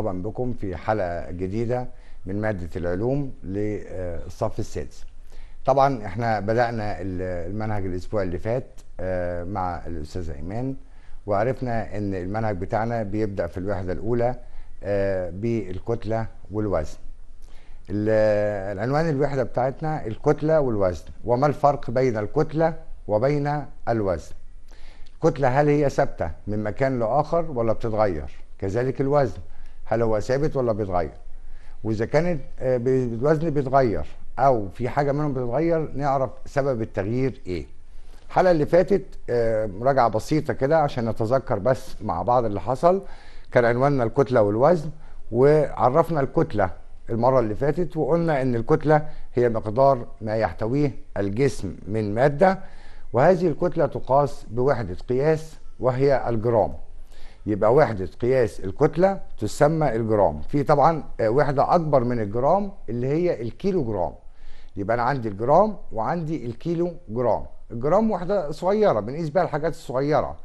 مرحبا بكم في حلقة جديدة من مادة العلوم للصف السادس طبعا احنا بدأنا المنهج الأسبوع اللي فات آه، مع الأستاذ أيمان وعرفنا أن المنهج بتاعنا بيبدأ في الوحدة الأولى آه، بالكتلة والوزن العنوان الوحدة بتاعتنا الكتلة والوزن وما الفرق بين الكتلة وبين الوزن الكتلة هل هي ثابتة من مكان لآخر ولا بتتغير كذلك الوزن هل هو ثابت ولا بيتغير واذا كانت آه، الوزن بيتغير او في حاجه منهم بتتغير نعرف سبب التغيير ايه الحلقه اللي فاتت آه، مراجعه بسيطه كده عشان نتذكر بس مع بعض اللي حصل كان عنواننا الكتله والوزن وعرفنا الكتله المره اللي فاتت وقلنا ان الكتله هي مقدار ما يحتويه الجسم من ماده وهذه الكتله تقاس بوحده قياس وهي الجرام يبقى وحده قياس الكتله تسمى الجرام في طبعا آه، وحده اكبر من الجرام اللي هي الكيلو جرام يبقى انا عندي الجرام وعندي الكيلو جرام الجرام وحده صغيره بنقيس بيها الحاجات الصغيره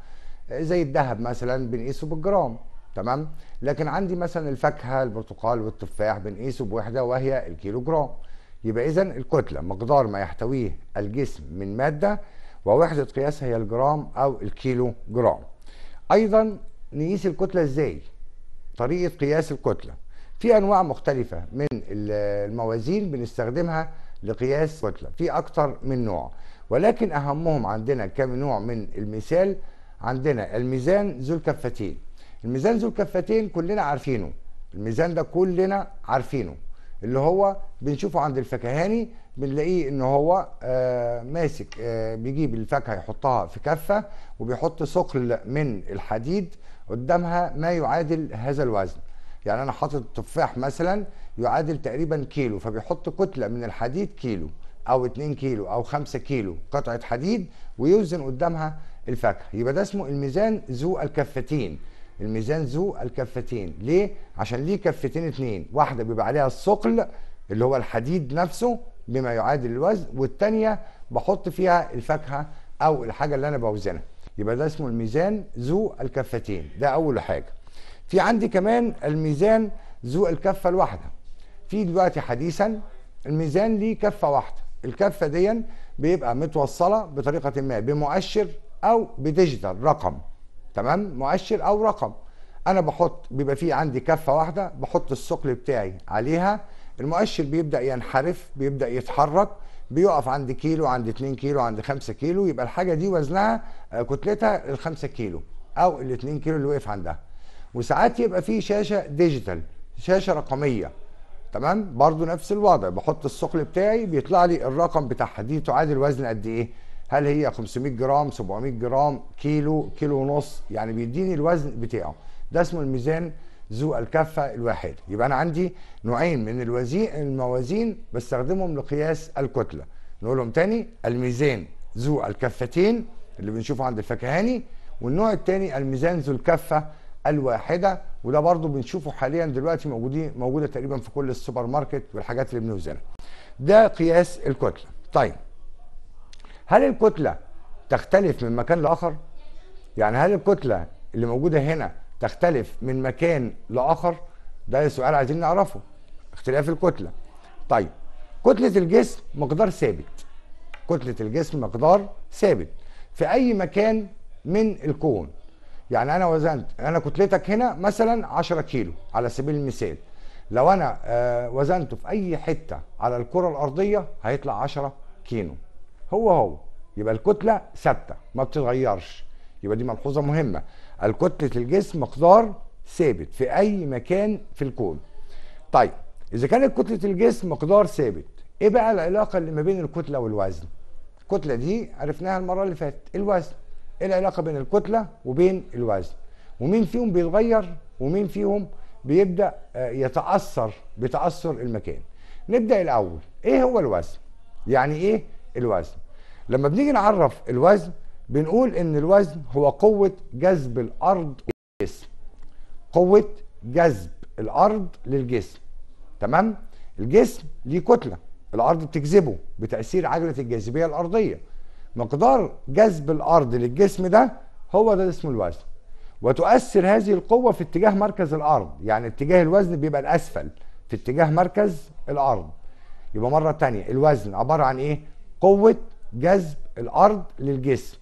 آه، زي الذهب مثلا بنقيسه بالجرام تمام لكن عندي مثلا الفاكهه البرتقال والتفاح بنقيسه بوحده وهي الكيلو جرام يبقى اذا الكتله مقدار ما يحتويه الجسم من ماده ووحده قياسها هي الجرام او الكيلو جرام ايضا نقيس الكتلة ازاي طريقة قياس الكتلة في انواع مختلفة من الموازين بنستخدمها لقياس كتلة في اكتر من نوع ولكن اهمهم عندنا كم نوع من المثال عندنا الميزان ذو الكفتين الميزان ذو الكفتين كلنا عارفينه الميزان ده كلنا عارفينه اللي هو بنشوفه عند الفكهاني بنلاقيه ان هو آه، ماسك آه، بيجيب الفاكهه يحطها في كفه وبيحط ثقل من الحديد قدامها ما يعادل هذا الوزن يعني انا حاطط التفاح مثلا يعادل تقريبا كيلو فبيحط كتله من الحديد كيلو او 2 كيلو او 5 كيلو قطعه حديد ويوزن قدامها الفاكهه يبقى ده اسمه الميزان ذو الكفتين الميزان ذو الكفتين ليه عشان ليه كفتين اتنين واحده بيبقى عليها الثقل اللي هو الحديد نفسه بما يعادل الوزن والثانيه بحط فيها الفاكهه او الحاجه اللي انا بوزنها يبقى ده اسمه الميزان ذو الكفتين ده اول حاجه في عندي كمان الميزان ذو الكفه الواحده في دلوقتي حديثا الميزان ليه كفه واحده الكفه دي بيبقى متوصله بطريقه ما بمؤشر او بديجيتال رقم تمام مؤشر او رقم انا بحط بيبقى في عندي كفه واحده بحط الثقل بتاعي عليها المؤشر بيبدا ينحرف بيبدا يتحرك بيقف عند كيلو عند 2 كيلو عند 5 كيلو يبقى الحاجه دي وزنها آه، كتلتها ال 5 كيلو او ال 2 كيلو اللي وقف عندها وساعات يبقى في شاشه ديجيتال شاشه رقميه تمام برضو نفس الوضع بحط الثقل بتاعي بيطلع لي الرقم بتاعها دي تعادل وزن قد ايه هل هي 500 جرام 700 جرام كيلو كيلو ونص يعني بيديني الوزن بتاعه ده اسمه الميزان ذو الكفة الواحدة يبقى أنا عندي نوعين من الوزي... الموازين بستخدمهم لقياس الكتلة نقولهم تاني الميزان ذو الكفتين اللي بنشوفه عند الفكهاني والنوع التاني الميزان ذو الكفة الواحدة وده برضو بنشوفه حاليا دلوقتي موجودين موجودة تقريبا في كل السوبر ماركت والحاجات اللي بنوزنها ده قياس الكتلة طيب هل الكتلة تختلف من مكان لآخر؟ يعني هل الكتلة اللي موجودة هنا تختلف من مكان لاخر ده سؤال عايزين نعرفه اختلاف الكتله طيب كتله الجسم مقدار ثابت كتله الجسم مقدار ثابت في اي مكان من الكون يعني انا وزنت انا كتلتك هنا مثلا 10 كيلو على سبيل المثال لو انا آه، وزنته في اي حته على الكره الارضيه هيطلع 10 كيلو هو هو يبقى الكتله ثابته ما بتتغيرش يبقى دي ملحوظه مهمه الكتلة الجسم مقدار ثابت في أي مكان في الكون طيب إذا كانت كتلة الجسم مقدار ثابت إيه بقى العلاقة اللي ما بين الكتلة والوزن الكتلة دي عرفناها المرة اللي فاتت الوزن إيه العلاقة بين الكتلة وبين الوزن ومين فيهم بيتغير ومين فيهم بيبدأ آه، يتأثر بتأثر المكان نبدأ الأول إيه هو الوزن يعني إيه الوزن لما بنيجي نعرف الوزن بنقول ان الوزن هو قوه جذب الارض للجسم قوه جذب الارض للجسم تمام الجسم ليه كتله الارض بتجذبه بتاثير عجله الجاذبيه الارضيه مقدار جذب الارض للجسم ده هو ده اسمه الوزن وتؤثر هذه القوه في اتجاه مركز الارض يعني اتجاه الوزن بيبقى الاسفل في اتجاه مركز الارض يبقى مره تانية الوزن عباره عن ايه قوه جذب الارض للجسم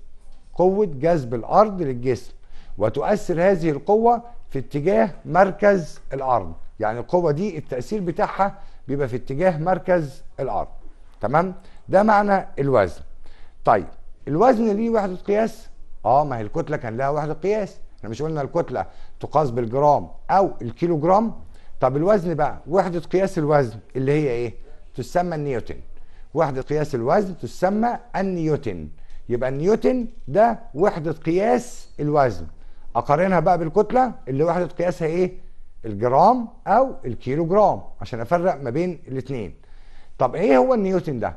قوة جذب الأرض للجسم وتؤثر هذه القوة في اتجاه مركز الأرض يعني القوة دي التأثير بتاعها بيبقى في اتجاه مركز الأرض تمام ده معنى الوزن طيب الوزن ليه وحدة قياس اه ما هي الكتلة كان لها وحدة قياس احنا مش قلنا الكتلة تقاس بالجرام أو الكيلوجرام طب الوزن بقى وحدة قياس الوزن اللي هي ايه تسمى النيوتن وحدة قياس الوزن تسمى النيوتن يبقى نيوتن ده وحدة قياس الوزن أقارنها بقى بالكتلة اللي وحدة قياسها إيه؟ الجرام أو الكيلو جرام عشان أفرق ما بين الاثنين طب إيه هو النيوتن ده؟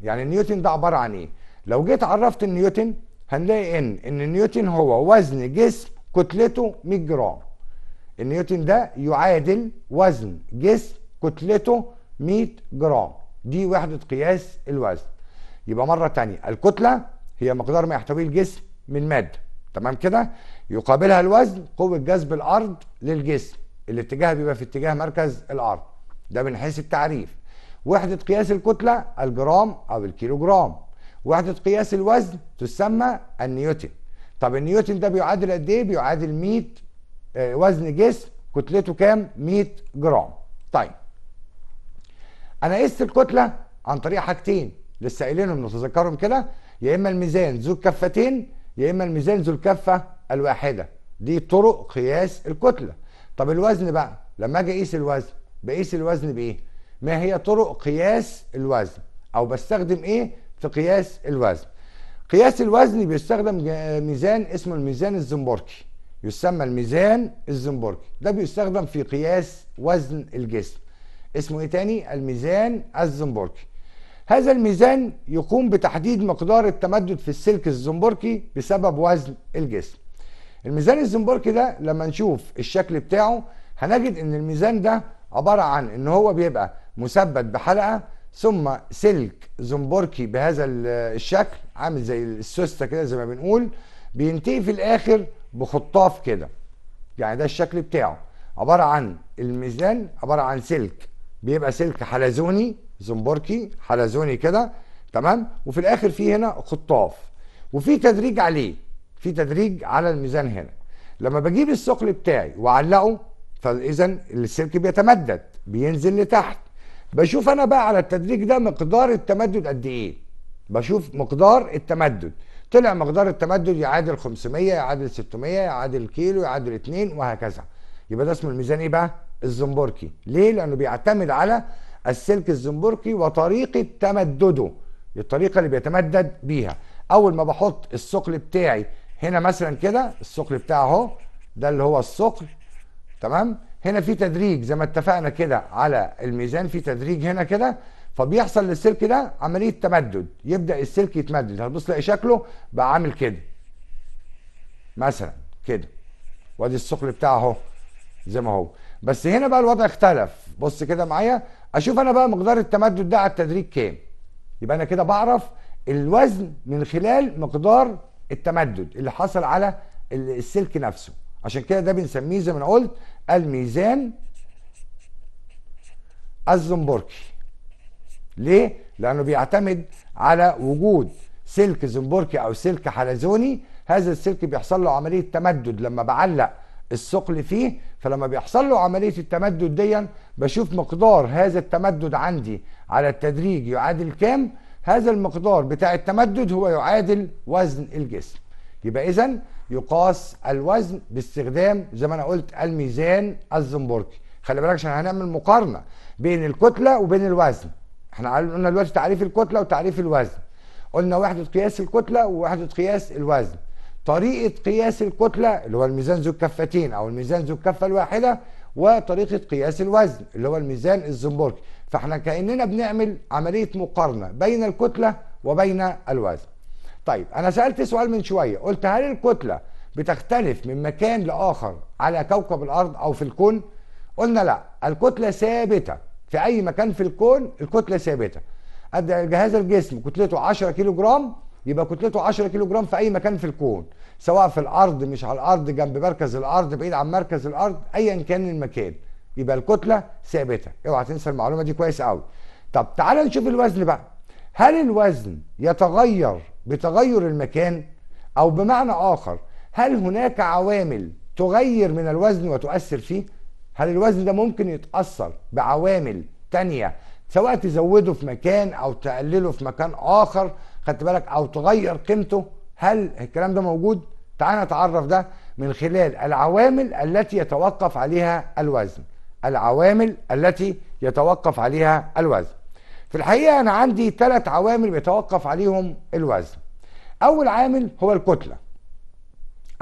يعني النيوتن ده عبارة عن إيه؟ لو جيت عرفت النيوتن هنلاقي إن إن النيوتن هو وزن جسم كتلته 100 جرام النيوتن ده يعادل وزن جسم كتلته 100 جرام دي وحدة قياس الوزن يبقى مرة تانية الكتلة هي مقدار ما يحتويه الجسم من ماده تمام كده يقابلها الوزن قوه جذب الارض للجسم الاتجاه بيبقى في اتجاه مركز الارض ده من حيث التعريف وحده قياس الكتله الجرام او الكيلوجرام وحده قياس الوزن تسمى النيوتن طب النيوتن ده بيعادل قد ايه بيعادل 100 آه، وزن جسم كتلته كام 100 جرام طيب انا قست الكتله عن طريق حاجتين لسه قايلينهم نتذكرهم كده يا اما الميزان ذو الكفتين يا اما الميزان ذو الكفه الواحده دي طرق قياس الكتله طب الوزن بقى لما اجي اقيس الوزن بقيس الوزن بايه ما هي طرق قياس الوزن او بستخدم ايه في قياس الوزن قياس الوزن بيستخدم ميزان اسمه الميزان الزنبركي يسمى الميزان الزنبركي ده بيستخدم في قياس وزن الجسم اسمه ايه تاني الميزان الزنبركي هذا الميزان يقوم بتحديد مقدار التمدد في السلك الزنبركي بسبب وزن الجسم الميزان الزنبركي ده لما نشوف الشكل بتاعه هنجد ان الميزان ده عبارة عن ان هو بيبقى مثبت بحلقة ثم سلك زنبركي بهذا الشكل عامل زي السوستة كده زي ما بنقول بينتهي في الاخر بخطاف كده يعني ده الشكل بتاعه عبارة عن الميزان عبارة عن سلك بيبقى سلك حلزوني زنبركي حلزوني كده تمام وفي الاخر في هنا خطاف وفي تدريج عليه في تدريج على الميزان هنا لما بجيب الثقل بتاعي واعلقه فاذا السلك بيتمدد بينزل لتحت بشوف انا بقى على التدريج ده مقدار التمدد قد ايه بشوف مقدار التمدد طلع مقدار التمدد يعادل 500 يعادل 600 يعادل كيلو يعادل 2 وهكذا يبقى ده اسمه الميزان ايه بقى الزنبركي ليه لانه بيعتمد على السلك الزنبركي وطريقه تمدده الطريقه اللي بيتمدد بيها اول ما بحط الثقل بتاعي هنا مثلا كده الثقل بتاعه اهو ده اللي هو الثقل تمام هنا في تدريج زي ما اتفقنا كده على الميزان في تدريج هنا كده فبيحصل للسلك ده عمليه تمدد يبدا السلك يتمدد هتبص تلاقي شكله بقى عامل كده مثلا كده وادي الثقل بتاعه اهو زي ما هو بس هنا بقى الوضع اختلف بص كده معايا اشوف انا بقى مقدار التمدد ده على التدريج كام يبقى انا كده بعرف الوزن من خلال مقدار التمدد اللي حصل على السلك نفسه عشان كده ده بنسميه زي ما انا قلت الميزان الزنبركي ليه؟ لأنه بيعتمد على وجود سلك زنبركي أو سلك حلزوني هذا السلك بيحصل له عملية تمدد لما بعلق الثقل فيه فلما بيحصل له عملية التمدد دي بشوف مقدار هذا التمدد عندي على التدريج يعادل كام هذا المقدار بتاع التمدد هو يعادل وزن الجسم يبقى إذا يقاس الوزن باستخدام زي ما أنا قلت الميزان الزنبركي خلي بالك عشان هنعمل مقارنة بين الكتلة وبين الوزن احنا قلنا دلوقتي تعريف الكتلة وتعريف الوزن قلنا وحدة قياس الكتلة ووحدة قياس الوزن طريقة قياس الكتلة اللي هو الميزان ذو الكفتين أو الميزان ذو الكفة الواحدة وطريقة قياس الوزن اللي هو الميزان الزنبركي فاحنا كأننا بنعمل عملية مقارنة بين الكتلة وبين الوزن طيب أنا سألت سؤال من شوية قلت هل الكتلة بتختلف من مكان لآخر على كوكب الأرض أو في الكون قلنا لا الكتلة ثابتة في أي مكان في الكون الكتلة ثابتة جهاز الجسم كتلته 10 كيلو جرام يبقى كتلته 10 كيلو جرام في اي مكان في الكون سواء في الارض مش على الارض جنب مركز الارض بعيد عن مركز الارض ايا كان المكان يبقى الكتله ثابته اوعى تنسى المعلومه دي كويس قوي طب تعالى نشوف الوزن بقى هل الوزن يتغير بتغير المكان او بمعنى اخر هل هناك عوامل تغير من الوزن وتؤثر فيه هل الوزن ده ممكن يتاثر بعوامل تانية سواء تزوده في مكان او تقلله في مكان اخر خدت بالك او تغير قيمته هل الكلام ده موجود تعال نتعرف ده من خلال العوامل التي يتوقف عليها الوزن العوامل التي يتوقف عليها الوزن في الحقيقة أنا عندي ثلاث عوامل بيتوقف عليهم الوزن أول عامل هو الكتلة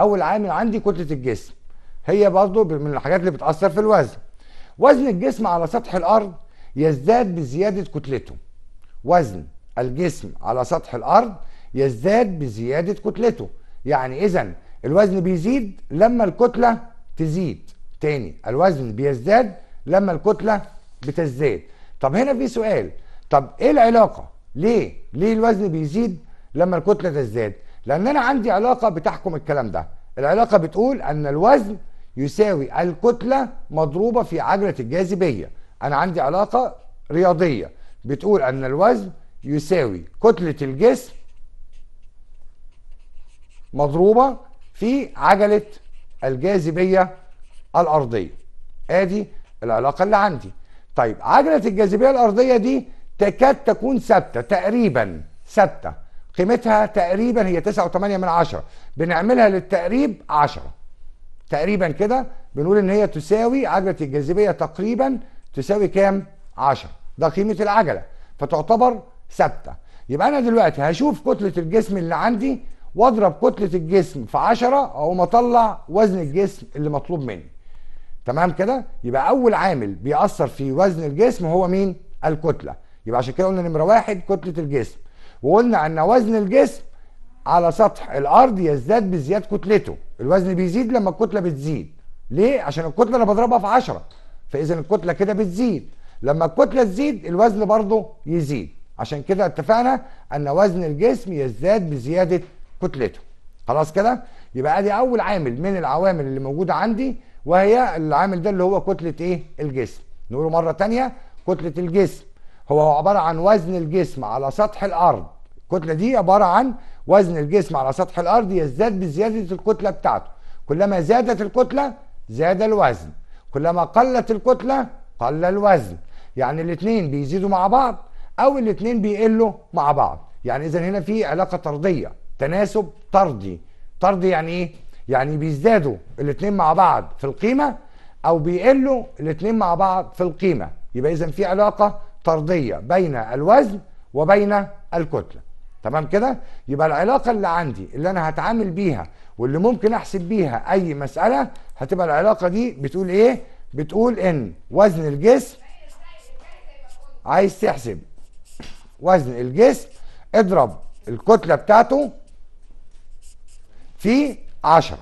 أول عامل عندي كتلة الجسم هي برضه من الحاجات اللي بتأثر في الوزن وزن الجسم على سطح الأرض يزداد بزيادة كتلته وزن الجسم على سطح الارض يزداد بزياده كتلته يعني اذا الوزن بيزيد لما الكتله تزيد تاني الوزن بيزداد لما الكتله بتزداد طب هنا في سؤال طب ايه العلاقه ليه ليه الوزن بيزيد لما الكتله تزداد لان انا عندي علاقه بتحكم الكلام ده العلاقه بتقول ان الوزن يساوي الكتله مضروبه في عجله الجاذبيه انا عندي علاقه رياضيه بتقول ان الوزن يساوي كتلة الجسم مضروبة في عجلة الجاذبية الأرضية ادي العلاقة اللي عندي طيب عجلة الجاذبية الأرضية دي تكاد تكون ثابتة تقريبا ثابتة قيمتها تقريبا هي 9.8 من عشرة بنعملها للتقريب 10 تقريبا كده بنقول ان هي تساوي عجلة الجاذبية تقريبا تساوي كام 10 ده قيمة العجلة فتعتبر ثابته يبقى انا دلوقتي هشوف كتله الجسم اللي عندي واضرب كتله الجسم في 10 اقوم اطلع وزن الجسم اللي مطلوب مني تمام كده يبقى اول عامل بيأثر في وزن الجسم هو مين الكتله يبقى عشان كده قلنا نمره واحد كتله الجسم وقلنا ان وزن الجسم على سطح الارض يزداد بزياد كتلته الوزن بيزيد لما الكتله بتزيد ليه عشان الكتله انا بضربها في 10 فاذا الكتله كده بتزيد لما الكتله تزيد الوزن برضه يزيد عشان كده اتفقنا ان وزن الجسم يزداد بزياده كتلته خلاص كده يبقى ادي اول عامل من العوامل اللي موجوده عندي وهي العامل ده اللي هو كتله ايه الجسم نقوله مره تانية كتله الجسم هو عباره عن وزن الجسم على سطح الارض الكتله دي عباره عن وزن الجسم على سطح الارض يزداد بزياده الكتله بتاعته كلما زادت الكتله زاد الوزن كلما قلت الكتله قل الوزن يعني الاثنين بيزيدوا مع بعض او الاثنين بيقلوا مع بعض يعني اذا هنا في علاقه طرديه تناسب طردي طردي يعني ايه يعني بيزدادوا الاثنين مع بعض في القيمه او بيقلوا الاثنين مع بعض في القيمه يبقى اذا في علاقه طرديه بين الوزن وبين الكتله تمام كده يبقى العلاقه اللي عندي اللي انا هتعامل بيها واللي ممكن احسب بيها اي مساله هتبقى العلاقه دي بتقول ايه بتقول ان وزن الجسم عايز تحسب وزن الجسم اضرب الكتلة بتاعته في 10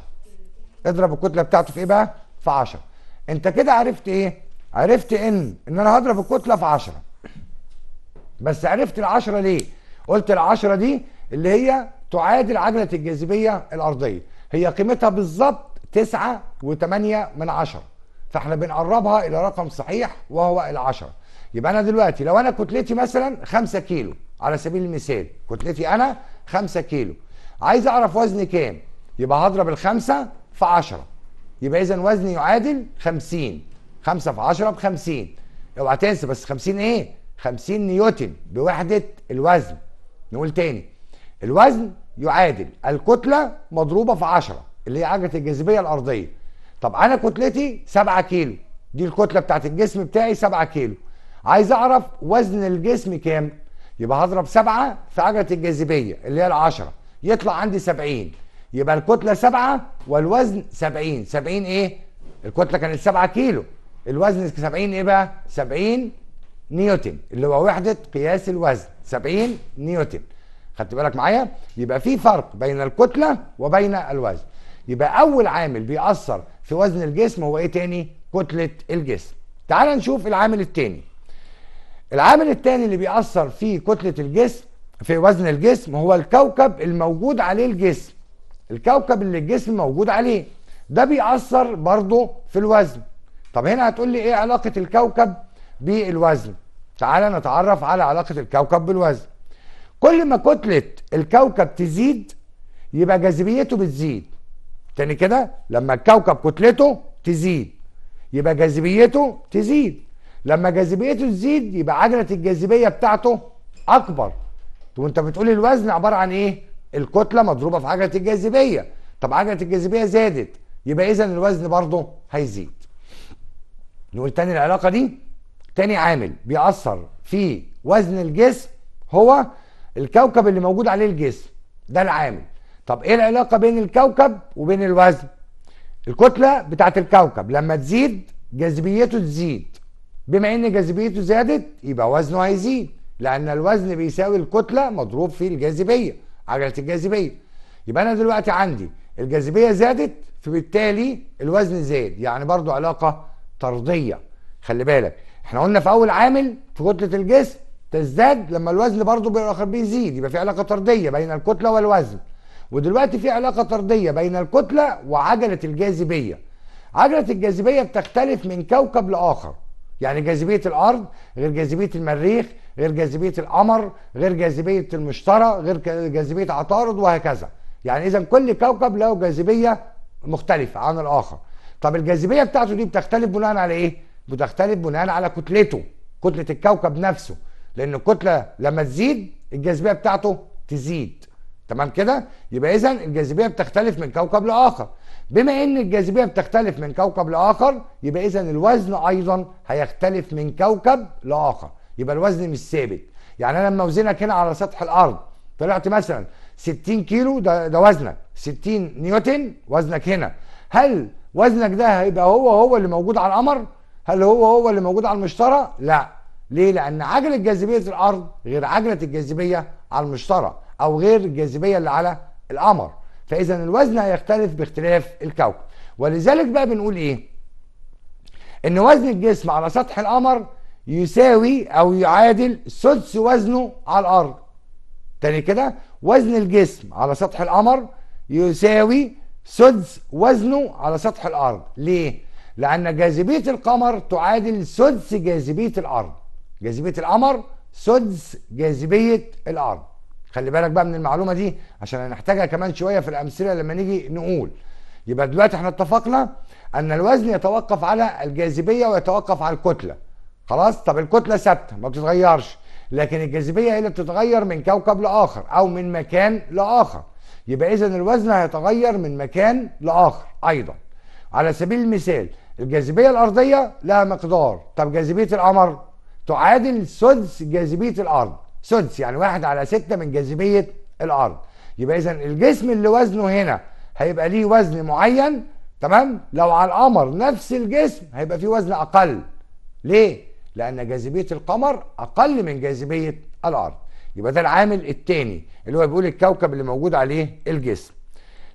اضرب الكتلة بتاعته في ايه بقى؟ في 10 انت كده عرفت ايه؟ عرفت ان ان انا هضرب الكتلة في 10 بس عرفت ال10 ليه؟ قلت ال10 دي اللي هي تعادل عجلة الجاذبية الأرضية هي قيمتها بالظبط 9 و8 من 10 فاحنا بنقربها إلى رقم صحيح وهو ال 10 يبقى انا دلوقتي لو انا كتلتي مثلا 5 كيلو على سبيل المثال كتلتي انا 5 كيلو عايز اعرف وزني كام يبقى هضرب ال5 في 10 يبقى اذا وزني يعادل 50 5 في 10 ب 50 اوعى تنسى بس 50 ايه 50 نيوتن بوحده الوزن نقول تاني الوزن يعادل الكتله مضروبه في 10 اللي هي عجله الجاذبيه الارضيه طب انا كتلتي 7 كيلو دي الكتله بتاعت الجسم بتاعي 7 كيلو عايز اعرف وزن الجسم كام يبقى هضرب 7 في عجله الجاذبيه اللي هي ال10 يطلع عندي 70 يبقى الكتله 7 والوزن 70 70 ايه الكتله كانت 7 كيلو الوزن 70 ايه بقى 70 نيوتن اللي هو وحده قياس الوزن 70 نيوتن خدت بالك معايا يبقى في فرق بين الكتله وبين الوزن يبقى اول عامل بيأثر في وزن الجسم هو ايه تاني كتله الجسم تعال نشوف العامل التاني العامل الثاني اللي بيأثر في كتلة الجسم في وزن الجسم هو الكوكب الموجود عليه الجسم الكوكب اللي الجسم موجود عليه ده بيأثر برضه في الوزن طب هنا هتقول لي ايه علاقة الكوكب بالوزن تعالى نتعرف على علاقة الكوكب بالوزن كل ما كتلة الكوكب تزيد يبقى جاذبيته بتزيد تاني كده لما الكوكب كتلته تزيد يبقى جاذبيته تزيد لما جاذبيته تزيد يبقى عجله الجاذبيه بتاعته اكبر وانت بتقول الوزن عباره عن ايه الكتله مضروبه في عجله الجاذبيه طب عجله الجاذبيه زادت يبقى اذا الوزن برضه هيزيد نقول تاني العلاقه دي تاني عامل بيأثر في وزن الجسم هو الكوكب اللي موجود عليه الجسم ده العامل طب ايه العلاقه بين الكوكب وبين الوزن الكتله بتاعت الكوكب لما تزيد جاذبيته تزيد بما ان جاذبيته زادت يبقى وزنه هيزيد لان الوزن بيساوي الكتله مضروب في الجاذبيه عجله الجاذبيه يبقى انا دلوقتي عندي الجاذبيه زادت فبالتالي الوزن زاد يعني برضه علاقه طرديه خلي بالك احنا قلنا في اول عامل في كتله الجسم تزداد لما الوزن برضه بالاخر بيزيد يبقى في علاقه طرديه بين الكتله والوزن ودلوقتي في علاقه طرديه بين الكتله وعجله الجاذبيه عجله الجاذبيه بتختلف من كوكب لاخر يعني جاذبية الأرض غير جاذبية المريخ غير جاذبية القمر غير جاذبية المشتري غير جاذبية عطارد وهكذا يعني إذا كل كوكب له جاذبية مختلفة عن الآخر طب الجاذبية بتاعته دي بتختلف بناء على إيه؟ بتختلف بناء على كتلته كتلة الكوكب نفسه لأن الكتلة لما تزيد الجاذبية بتاعته تزيد تمام كده؟ يبقى إذا الجاذبية بتختلف من كوكب لآخر بما ان الجاذبيه بتختلف من كوكب لاخر يبقى اذا الوزن ايضا هيختلف من كوكب لاخر يبقى الوزن مش ثابت يعني انا لما اوزنك هنا على سطح الارض طلعت مثلا 60 كيلو ده, ده وزنك 60 نيوتن وزنك هنا هل وزنك ده هيبقى هو هو اللي موجود على القمر هل هو هو اللي موجود على المشتري لا ليه لان عجله جاذبيه الارض غير عجله الجاذبيه على المشتري او غير الجاذبيه اللي على القمر فاذا الوزن هيختلف باختلاف الكوكب ولذلك بقى بنقول ايه ان وزن الجسم على سطح القمر يساوي او يعادل سدس وزنه على الارض تاني كده وزن الجسم على سطح القمر يساوي سدس وزنه على سطح الارض ليه لان جاذبيه القمر تعادل سدس جاذبيه الارض جاذبيه القمر سدس جاذبيه الارض خلي بالك بقى من المعلومه دي عشان هنحتاجها كمان شويه في الامثله لما نيجي نقول يبقى دلوقتي احنا اتفقنا ان الوزن يتوقف على الجاذبيه ويتوقف على الكتله خلاص طب الكتله ثابته ما بتتغيرش لكن الجاذبيه هي اللي بتتغير من كوكب لاخر او من مكان لاخر يبقى اذا الوزن هيتغير من مكان لاخر ايضا على سبيل المثال الجاذبيه الارضيه لها مقدار طب جاذبيه القمر تعادل سدس جاذبيه الارض سدس يعني واحد على ستة من جاذبية الأرض يبقى إذا الجسم اللي وزنه هنا هيبقى ليه وزن معين تمام لو على القمر نفس الجسم هيبقى فيه وزن أقل ليه؟ لأن جاذبية القمر أقل من جاذبية الأرض يبقى ده العامل الثاني اللي هو بيقول الكوكب اللي موجود عليه الجسم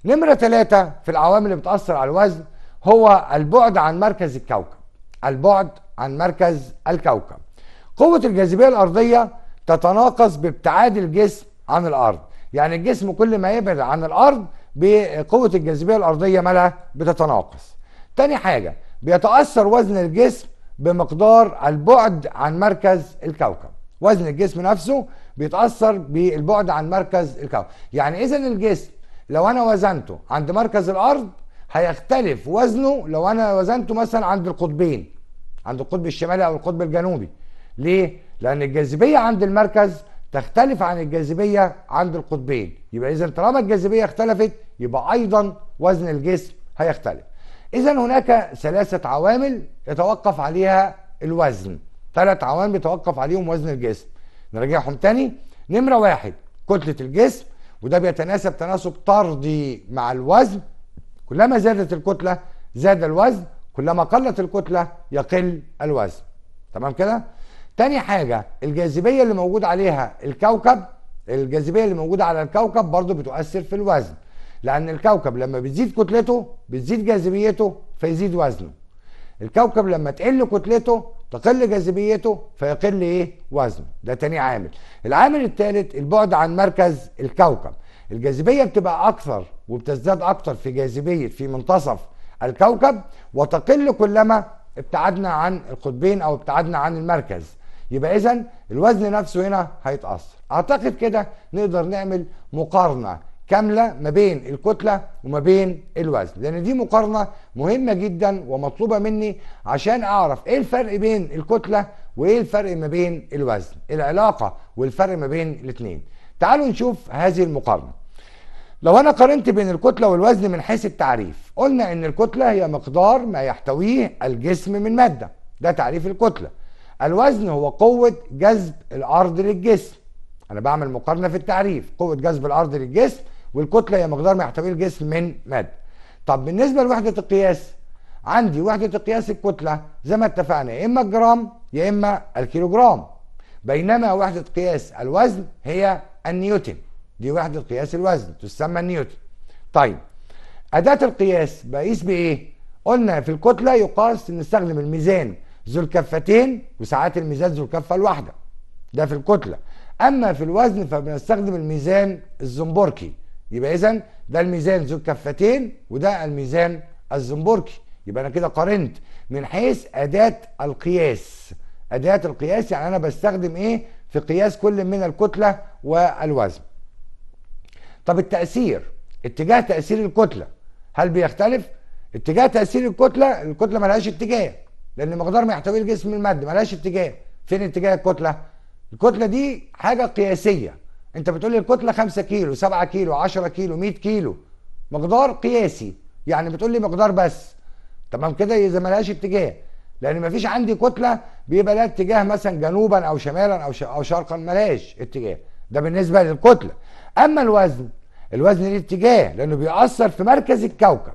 نمرة ثلاثة في العوامل اللي بتأثر على الوزن هو البعد عن مركز الكوكب البعد عن مركز الكوكب قوة الجاذبية الأرضية تتناقص بابتعاد الجسم عن الارض يعني الجسم كل ما يبعد عن الارض بقوه الجاذبيه الارضيه مالها بتتناقص تاني حاجه بيتاثر وزن الجسم بمقدار البعد عن مركز الكوكب وزن الجسم نفسه بيتاثر بالبعد عن مركز الكوكب يعني اذا الجسم لو انا وزنته عند مركز الارض هيختلف وزنه لو انا وزنته مثلا عند القطبين عند القطب الشمالي او القطب الجنوبي ليه لان الجاذبيه عند المركز تختلف عن الجاذبيه عند القطبين يبقى اذا طالما الجاذبيه اختلفت يبقى ايضا وزن الجسم هيختلف اذا هناك ثلاثه عوامل يتوقف عليها الوزن ثلاث عوامل يتوقف عليهم وزن الجسم نراجعهم تاني نمره واحد كتله الجسم وده بيتناسب تناسب طردي مع الوزن كلما زادت الكتله زاد الوزن كلما قلت الكتله يقل الوزن تمام كده تاني حاجة الجاذبية اللي موجود عليها الكوكب الجاذبية اللي موجودة على الكوكب برضو بتؤثر في الوزن لأن الكوكب لما بتزيد كتلته بتزيد جاذبيته فيزيد وزنه الكوكب لما تقل كتلته تقل جاذبيته فيقل ايه وزنه ده تاني عامل العامل الثالث البعد عن مركز الكوكب الجاذبية بتبقى أكثر وبتزداد أكثر في جاذبية في منتصف الكوكب وتقل كلما ابتعدنا عن القطبين أو ابتعدنا عن المركز يبقى اذا الوزن نفسه هنا هيتاثر اعتقد كده نقدر نعمل مقارنه كامله ما بين الكتله وما بين الوزن لان دي مقارنه مهمه جدا ومطلوبه مني عشان اعرف ايه الفرق بين الكتله وايه الفرق ما بين الوزن العلاقه والفرق ما بين الاثنين تعالوا نشوف هذه المقارنه لو انا قارنت بين الكتله والوزن من حيث التعريف قلنا ان الكتله هي مقدار ما يحتويه الجسم من ماده ده تعريف الكتله الوزن هو قوة جذب الأرض للجسم أنا بعمل مقارنة في التعريف قوة جذب الأرض للجسم والكتلة هي مقدار ما يحتويه الجسم من مادة طب بالنسبة لوحدة القياس عندي وحدة قياس الكتلة زي ما اتفقنا يا إما الجرام يا إما الكيلوجرام بينما وحدة قياس الوزن هي النيوتن دي وحدة قياس الوزن تسمى النيوتن طيب أداة القياس بقيس بإيه؟ قلنا في الكتلة يقاس نستخدم الميزان ذو الكفتين وساعات الميزان ذو الكفه الواحده ده في الكتله اما في الوزن فبنستخدم الميزان الزنبوركي يبقى اذا ده الميزان ذو الكفتين وده الميزان الزنبوركي يبقى انا كده قارنت من حيث اداه القياس اداه القياس يعني انا بستخدم ايه في قياس كل من الكتله والوزن طب التاثير اتجاه تاثير الكتله هل بيختلف اتجاه تاثير الكتله الكتله لهاش اتجاه لان مقدار ما يحتويه الجسم المادي ملهاش اتجاه فين اتجاه الكتله الكتله دي حاجه قياسيه انت بتقول لي الكتله 5 كيلو 7 كيلو 10 كيلو 100 كيلو مقدار قياسي يعني بتقول لي مقدار بس تمام كده اذا ملهاش اتجاه لان مفيش عندي كتله بيبقى لها اتجاه مثلا جنوبا او شمالا او او شرقا ملهاش اتجاه ده بالنسبه للكتله اما الوزن الوزن ليه اتجاه لانه بيأثر في مركز الكوكب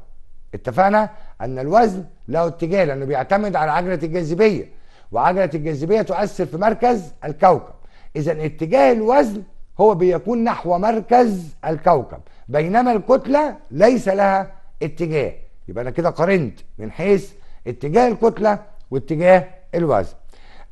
اتفقنا ان الوزن له اتجاه لانه بيعتمد على عجله الجاذبيه وعجله الجاذبيه تؤثر في مركز الكوكب اذا اتجاه الوزن هو بيكون نحو مركز الكوكب بينما الكتله ليس لها اتجاه يبقى انا كده قارنت من حيث اتجاه الكتله واتجاه الوزن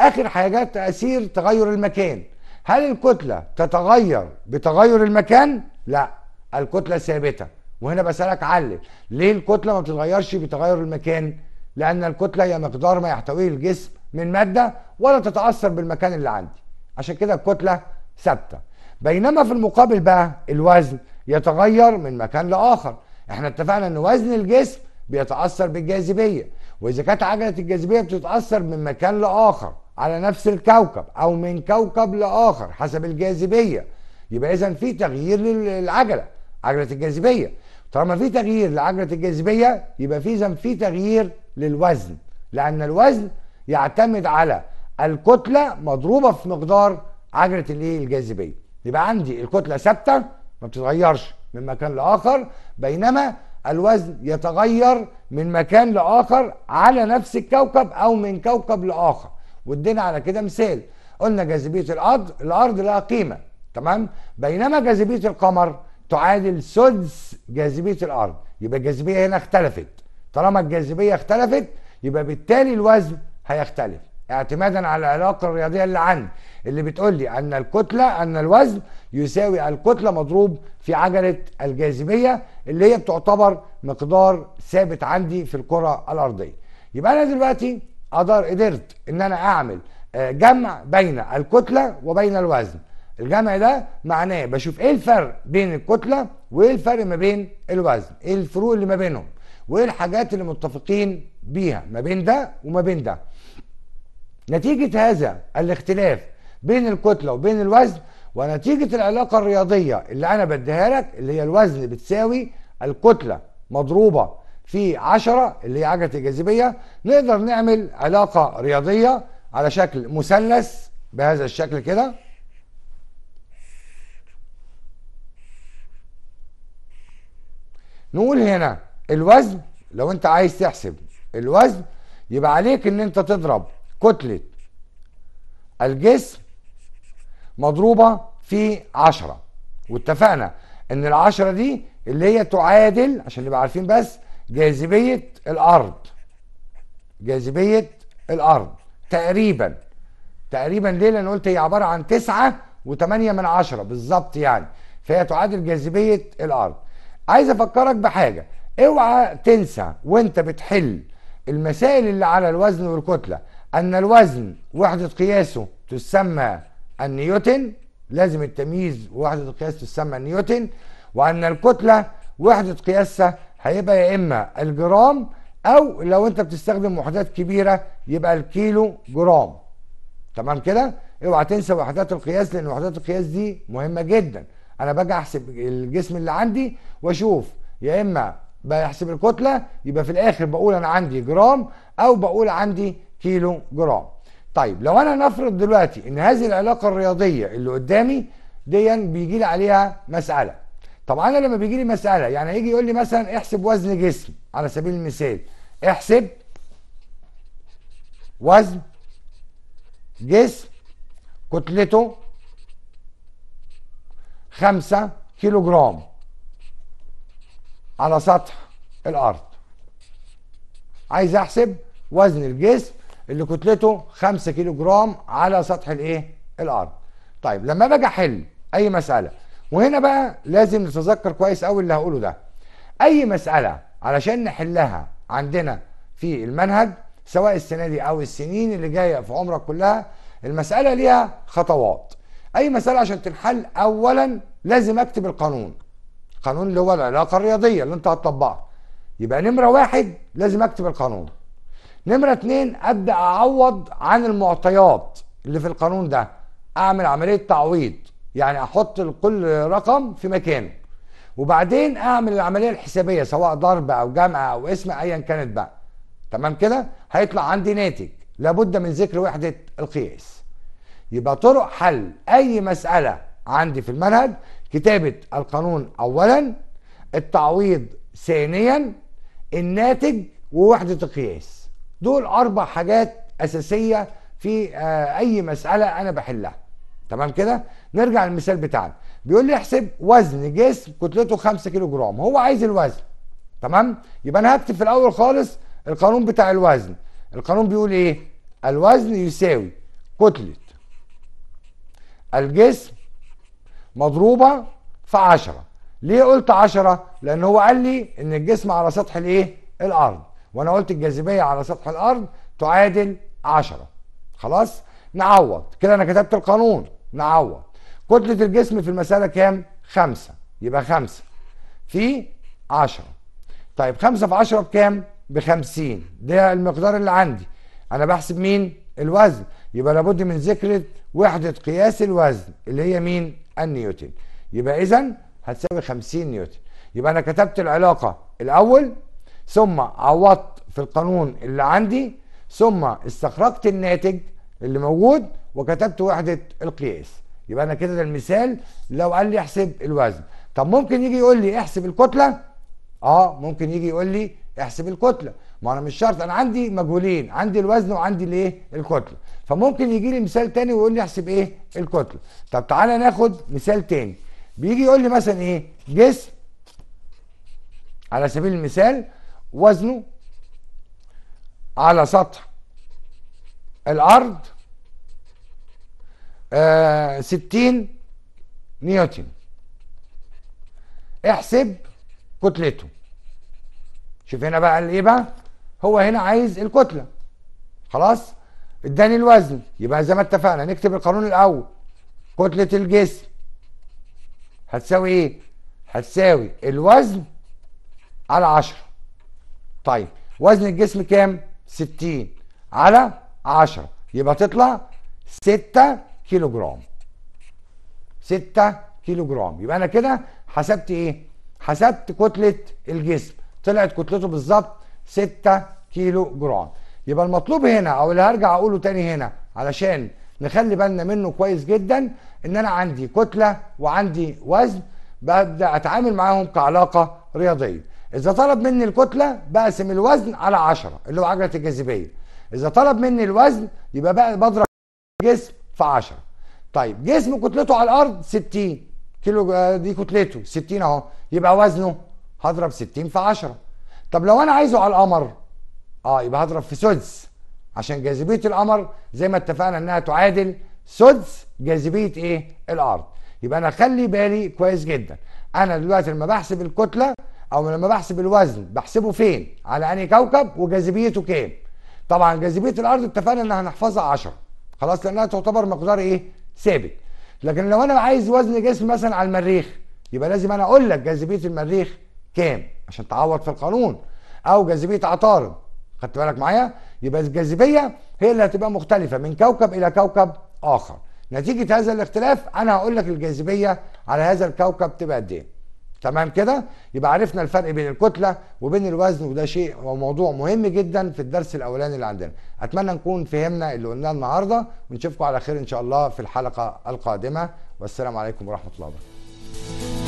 اخر حاجه تاثير تغير المكان هل الكتله تتغير بتغير المكان لا الكتله ثابته وهنا بسألك علل ليه الكتلة ما بتتغيرش بتغير المكان لأن الكتلة هي مقدار ما يحتويه الجسم من مادة ولا تتأثر بالمكان اللي عندي عشان كده الكتلة ثابتة بينما في المقابل بقى الوزن يتغير من مكان لآخر احنا اتفقنا ان وزن الجسم بيتأثر بالجاذبية وإذا كانت عجلة الجاذبية بتتأثر من مكان لآخر على نفس الكوكب أو من كوكب لآخر حسب الجاذبية يبقى إذا في تغيير للعجلة عجلة الجاذبية طالما في تغيير لعجله الجاذبيه يبقى في اذا في تغيير للوزن لان الوزن يعتمد على الكتله مضروبه في مقدار عجله الايه الجاذبيه يبقى عندي الكتله ثابته ما بتتغيرش من مكان لاخر بينما الوزن يتغير من مكان لاخر على نفس الكوكب او من كوكب لاخر ودينا على كده مثال قلنا جاذبيه الارض الارض لها قيمه تمام بينما جاذبيه القمر تعادل سدس جاذبيه الارض يبقى الجاذبيه هنا اختلفت طالما الجاذبيه اختلفت يبقى بالتالي الوزن هيختلف اعتمادا على العلاقه الرياضيه اللي عندي اللي بتقول لي ان الكتله ان الوزن يساوي الكتله مضروب في عجله الجاذبيه اللي هي بتعتبر مقدار ثابت عندي في الكره الارضيه يبقى انا دلوقتي قدر قدرت ان انا اعمل آه، جمع بين الكتله وبين الوزن الجمع ده معناه بشوف ايه الفرق بين الكتله وايه الفرق ما بين الوزن ايه الفروق اللي ما بينهم وايه الحاجات اللي متفقين بيها ما بين ده وما بين ده نتيجه هذا الاختلاف بين الكتله وبين الوزن ونتيجه العلاقه الرياضيه اللي انا بديها لك اللي هي الوزن بتساوي الكتله مضروبه في 10 اللي هي عجله الجاذبيه نقدر نعمل علاقه رياضيه على شكل مثلث بهذا الشكل كده نقول هنا الوزن لو انت عايز تحسب الوزن يبقى عليك ان انت تضرب كتله الجسم مضروبه في 10 واتفقنا ان العشرة دي اللي هي تعادل عشان نبقى عارفين بس جاذبية الارض جاذبية الارض تقريبا تقريبا ليه لان قلت هي عبارة عن تسعة وتمانية من عشرة بالظبط يعني فهي تعادل جاذبية الارض عايز افكرك بحاجه اوعى تنسى وانت بتحل المسائل اللي على الوزن والكتله ان الوزن وحده قياسه تسمى النيوتن لازم التمييز وحده القياس تسمى النيوتن وان الكتله وحده قياسها هيبقى يا اما الجرام او لو انت بتستخدم وحدات كبيره يبقى الكيلو جرام تمام كده اوعى تنسى وحدات القياس لان وحدات القياس دي مهمه جدا انا باجي احسب الجسم اللي عندي واشوف يا اما بحسب الكتله يبقى في الاخر بقول انا عندي جرام او بقول عندي كيلو جرام طيب لو انا نفرض دلوقتي ان هذه العلاقه الرياضيه اللي قدامي ديا بيجي لي عليها مساله طب انا لما بيجي لي مساله يعني هيجي يقول لي مثلا احسب وزن جسم على سبيل المثال احسب وزن جسم كتلته 5 كيلو جرام على سطح الارض عايز احسب وزن الجسم اللي كتلته 5 كيلو جرام على سطح الايه الارض طيب لما باجي احل اي مساله وهنا بقى لازم نتذكر كويس قوي اللي هقوله ده اي مساله علشان نحلها عندنا في المنهج سواء السنه دي او السنين اللي جايه في عمرك كلها المساله ليها خطوات اي مساله عشان تنحل اولا لازم اكتب القانون القانون اللي هو العلاقه الرياضيه اللي انت هتطبقها يبقى نمره واحد لازم اكتب القانون نمره اتنين ابدا اعوض عن المعطيات اللي في القانون ده اعمل عمليه تعويض يعني احط كل رقم في مكانه وبعدين اعمل العمليه الحسابيه سواء ضرب او جمع او اسم ايا كانت بقى تمام كده هيطلع عندي ناتج لابد من ذكر وحده القياس يبقى طرق حل اي مساله عندي في المنهج كتابة القانون أولا التعويض ثانيا الناتج ووحدة القياس دول أربع حاجات أساسية في آه، أي مسألة أنا بحلها تمام كده نرجع للمثال بتاعنا بيقول لي احسب وزن جسم كتلته 5 كيلو جرام هو عايز الوزن تمام يبقى انا هكتب في الاول خالص القانون بتاع الوزن القانون بيقول ايه الوزن يساوي كتله الجسم مضروبه في 10 ليه قلت 10 لان هو قال لي ان الجسم على سطح الايه الارض وانا قلت الجاذبيه على سطح الارض تعادل 10 خلاص نعوض كده انا كتبت القانون نعوض كتله الجسم في المساله كام 5 يبقى 5 في 10 طيب 5 في 10 بكام ب 50 ده المقدار اللي عندي انا بحسب مين الوزن يبقى لابد من ذكر وحده قياس الوزن اللي هي مين النيوتن يبقى اذا هتساوي 50 نيوتن يبقى انا كتبت العلاقه الاول ثم عوضت في القانون اللي عندي ثم استخرجت الناتج اللي موجود وكتبت وحده القياس يبقى انا كده ده المثال لو قال لي احسب الوزن طب ممكن يجي يقول لي احسب الكتله اه ممكن يجي يقول لي احسب الكتله ما انا مش شرط انا عندي مجهولين عندي الوزن وعندي الايه الكتله فممكن يجي لي مثال تاني ويقول لي احسب ايه الكتله طب تعالى ناخد مثال تاني بيجي يقول لي مثلا ايه جسم على سبيل المثال وزنه على سطح الارض آه 60 نيوتن احسب كتلته شوف هنا بقى الايه بقى هو هنا عايز الكتله خلاص اداني الوزن يبقى زي ما اتفقنا نكتب القانون الاول كتله الجسم هتساوي ايه هتساوي الوزن على 10 طيب وزن الجسم كام 60 على 10 يبقى تطلع 6 كيلو جرام 6 كيلو جرام يبقى انا كده حسبت ايه حسبت كتله الجسم طلعت كتلته بالظبط 6 كيلو جرام يبقى المطلوب هنا او اللي هرجع اقوله تاني هنا علشان نخلي بالنا منه كويس جدا ان انا عندي كتله وعندي وزن ببدا اتعامل معاهم كعلاقه رياضيه اذا طلب مني الكتله بقسم الوزن على 10 اللي هو عجله الجاذبيه اذا طلب مني الوزن يبقى بقى بضرب الجسم في 10 طيب جسم كتلته على الارض 60 كيلو آه، دي كتلته 60 اهو يبقى وزنه هضرب 60 في 10 طب لو انا عايزه على القمر اه يبقى هضرب في سدس عشان جاذبيه القمر زي ما اتفقنا انها تعادل سدس جاذبيه ايه الارض يبقى انا خلي بالي كويس جدا انا دلوقتي لما بحسب الكتله او لما بحسب الوزن بحسبه فين على انهي كوكب وجاذبيته كام طبعا جاذبيه الارض اتفقنا ان هنحفظها 10 خلاص لانها تعتبر مقدار ايه ثابت لكن لو انا عايز وزن جسم مثلا على المريخ يبقى لازم انا اقول لك جاذبيه المريخ كام عشان تعوض في القانون او جاذبيه عطارد خدت بالك معايا يبقى الجاذبيه هي اللي هتبقى مختلفه من كوكب الى كوكب اخر نتيجه هذا الاختلاف انا هقول لك الجاذبيه على هذا الكوكب تبقى قد ايه تمام كده يبقى عرفنا الفرق بين الكتله وبين الوزن وده شيء وموضوع مهم جدا في الدرس الاولاني اللي عندنا اتمنى نكون فهمنا اللي قلناه النهارده ونشوفكم على خير ان شاء الله في الحلقه القادمه والسلام عليكم ورحمه الله وبركاته